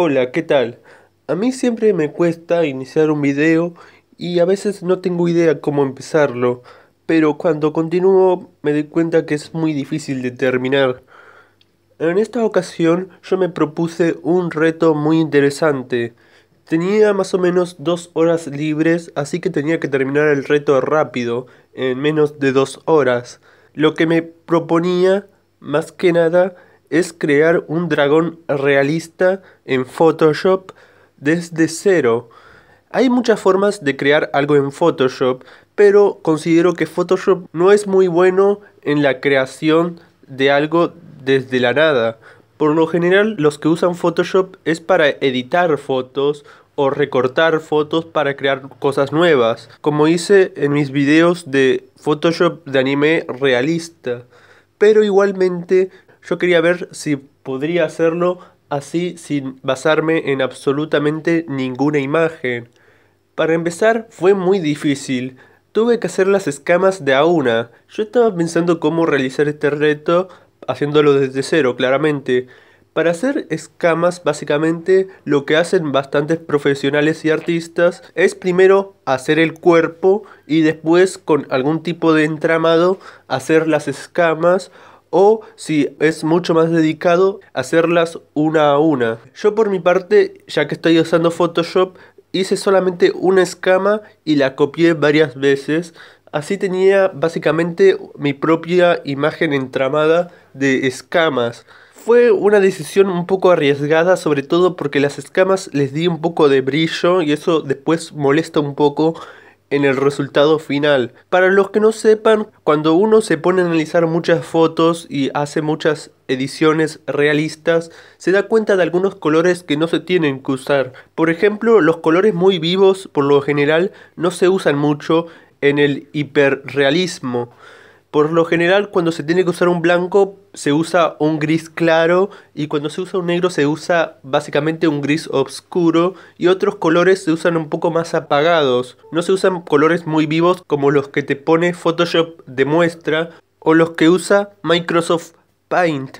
Hola, ¿qué tal? A mí siempre me cuesta iniciar un video y a veces no tengo idea cómo empezarlo, pero cuando continúo me doy cuenta que es muy difícil de terminar. En esta ocasión yo me propuse un reto muy interesante. Tenía más o menos dos horas libres, así que tenía que terminar el reto rápido, en menos de dos horas. Lo que me proponía, más que nada, es crear un dragón realista en Photoshop desde cero. Hay muchas formas de crear algo en Photoshop, pero considero que Photoshop no es muy bueno en la creación de algo desde la nada. Por lo general los que usan Photoshop es para editar fotos o recortar fotos para crear cosas nuevas, como hice en mis videos de Photoshop de anime realista. Pero igualmente yo quería ver si podría hacerlo así sin basarme en absolutamente ninguna imagen. Para empezar, fue muy difícil. Tuve que hacer las escamas de a una. Yo estaba pensando cómo realizar este reto haciéndolo desde cero, claramente. Para hacer escamas, básicamente lo que hacen bastantes profesionales y artistas es primero hacer el cuerpo y después con algún tipo de entramado hacer las escamas o si es mucho más dedicado, hacerlas una a una. Yo por mi parte, ya que estoy usando Photoshop, hice solamente una escama y la copié varias veces. Así tenía básicamente mi propia imagen entramada de escamas. Fue una decisión un poco arriesgada, sobre todo porque las escamas les di un poco de brillo y eso después molesta un poco en el resultado final. Para los que no sepan, cuando uno se pone a analizar muchas fotos y hace muchas ediciones realistas, se da cuenta de algunos colores que no se tienen que usar. Por ejemplo, los colores muy vivos por lo general no se usan mucho en el hiperrealismo. Por lo general, cuando se tiene que usar un blanco, se usa un gris claro y cuando se usa un negro se usa básicamente un gris oscuro y otros colores se usan un poco más apagados. No se usan colores muy vivos como los que te pone Photoshop de muestra o los que usa Microsoft Paint.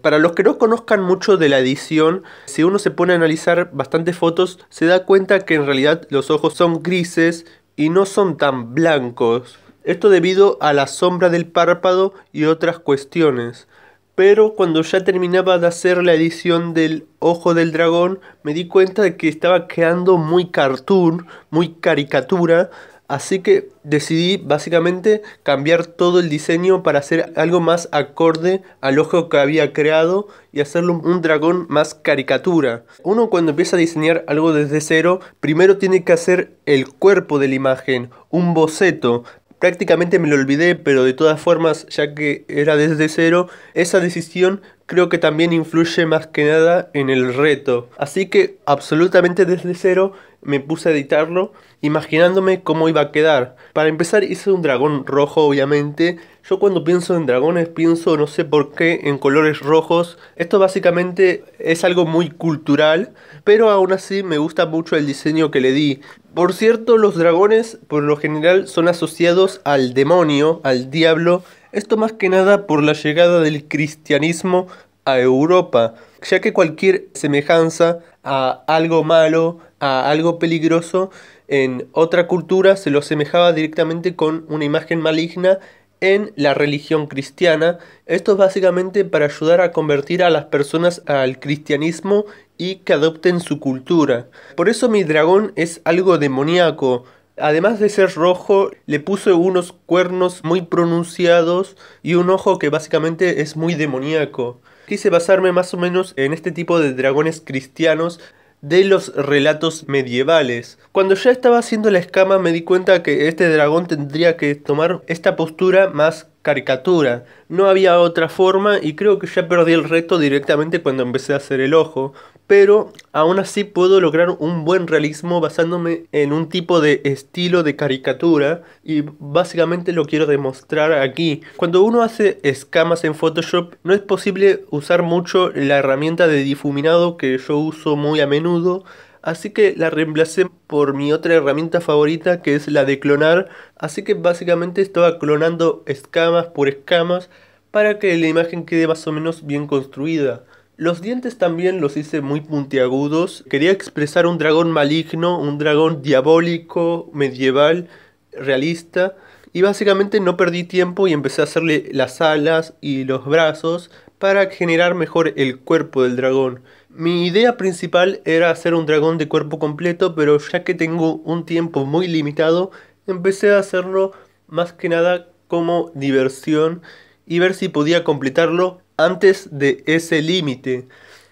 Para los que no conozcan mucho de la edición, si uno se pone a analizar bastantes fotos, se da cuenta que en realidad los ojos son grises y no son tan blancos. Esto debido a la sombra del párpado y otras cuestiones. Pero cuando ya terminaba de hacer la edición del Ojo del Dragón, me di cuenta de que estaba quedando muy cartoon, muy caricatura, Así que decidí básicamente cambiar todo el diseño para hacer algo más acorde al ojo que había creado y hacerlo un dragón más caricatura. Uno cuando empieza a diseñar algo desde cero, primero tiene que hacer el cuerpo de la imagen, un boceto, prácticamente me lo olvidé, pero de todas formas, ya que era desde cero, esa decisión creo que también influye más que nada en el reto. Así que absolutamente desde cero me puse a editarlo imaginándome cómo iba a quedar. Para empezar hice un dragón rojo obviamente. Yo cuando pienso en dragones pienso no sé por qué en colores rojos. Esto básicamente es algo muy cultural, pero aún así me gusta mucho el diseño que le di. Por cierto, los dragones por lo general son asociados al demonio, al diablo. Esto más que nada por la llegada del cristianismo a Europa ya que cualquier semejanza a algo malo, a algo peligroso, en otra cultura se lo semejaba directamente con una imagen maligna en la religión cristiana. Esto es básicamente para ayudar a convertir a las personas al cristianismo y que adopten su cultura. Por eso mi dragón es algo demoníaco. Además de ser rojo, le puse unos cuernos muy pronunciados y un ojo que básicamente es muy demoníaco quise basarme más o menos en este tipo de dragones cristianos de los relatos medievales. Cuando ya estaba haciendo la escama me di cuenta que este dragón tendría que tomar esta postura más caricatura. No había otra forma y creo que ya perdí el reto directamente cuando empecé a hacer el ojo, pero aún así puedo lograr un buen realismo basándome en un tipo de estilo de caricatura y básicamente lo quiero demostrar aquí. Cuando uno hace escamas en Photoshop no es posible usar mucho la herramienta de difuminado que yo uso muy a menudo Así que la reemplacé por mi otra herramienta favorita que es la de clonar. Así que básicamente estaba clonando escamas por escamas para que la imagen quede más o menos bien construida. Los dientes también los hice muy puntiagudos. Quería expresar un dragón maligno, un dragón diabólico, medieval, realista. Y básicamente no perdí tiempo y empecé a hacerle las alas y los brazos para generar mejor el cuerpo del dragón. Mi idea principal era hacer un dragón de cuerpo completo, pero ya que tengo un tiempo muy limitado, empecé a hacerlo más que nada como diversión y ver si podía completarlo antes de ese límite.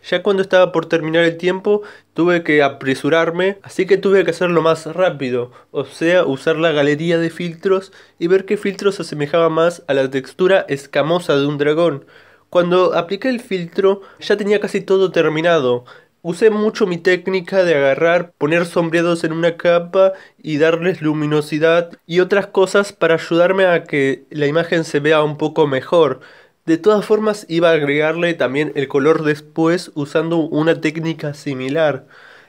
Ya cuando estaba por terminar el tiempo, tuve que apresurarme, así que tuve que hacerlo más rápido, o sea, usar la galería de filtros y ver qué filtros se asemejaba más a la textura escamosa de un dragón. Cuando apliqué el filtro ya tenía casi todo terminado. Usé mucho mi técnica de agarrar, poner sombreados en una capa y darles luminosidad y otras cosas para ayudarme a que la imagen se vea un poco mejor. De todas formas iba a agregarle también el color después usando una técnica similar.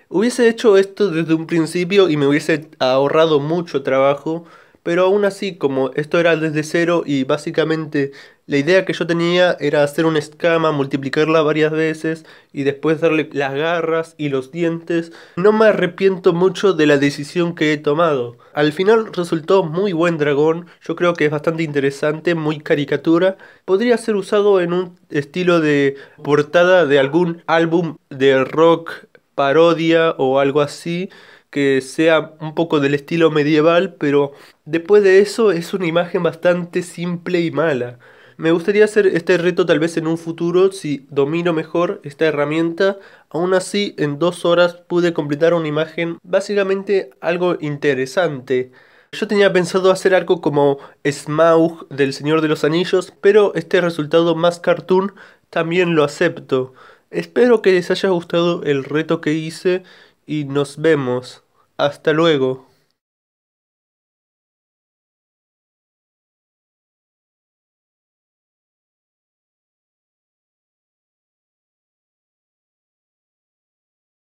Hubiese hecho esto desde un principio y me hubiese ahorrado mucho trabajo pero aún así, como esto era desde cero y básicamente la idea que yo tenía era hacer una escama, multiplicarla varias veces y después darle las garras y los dientes, no me arrepiento mucho de la decisión que he tomado. Al final resultó muy buen dragón, yo creo que es bastante interesante, muy caricatura. Podría ser usado en un estilo de portada de algún álbum de rock, parodia o algo así que sea un poco del estilo medieval, pero después de eso es una imagen bastante simple y mala. Me gustaría hacer este reto tal vez en un futuro si domino mejor esta herramienta. Aún así, en dos horas pude completar una imagen básicamente algo interesante. Yo tenía pensado hacer algo como Smaug del Señor de los Anillos, pero este resultado más cartoon también lo acepto. Espero que les haya gustado el reto que hice y nos vemos. Hasta luego.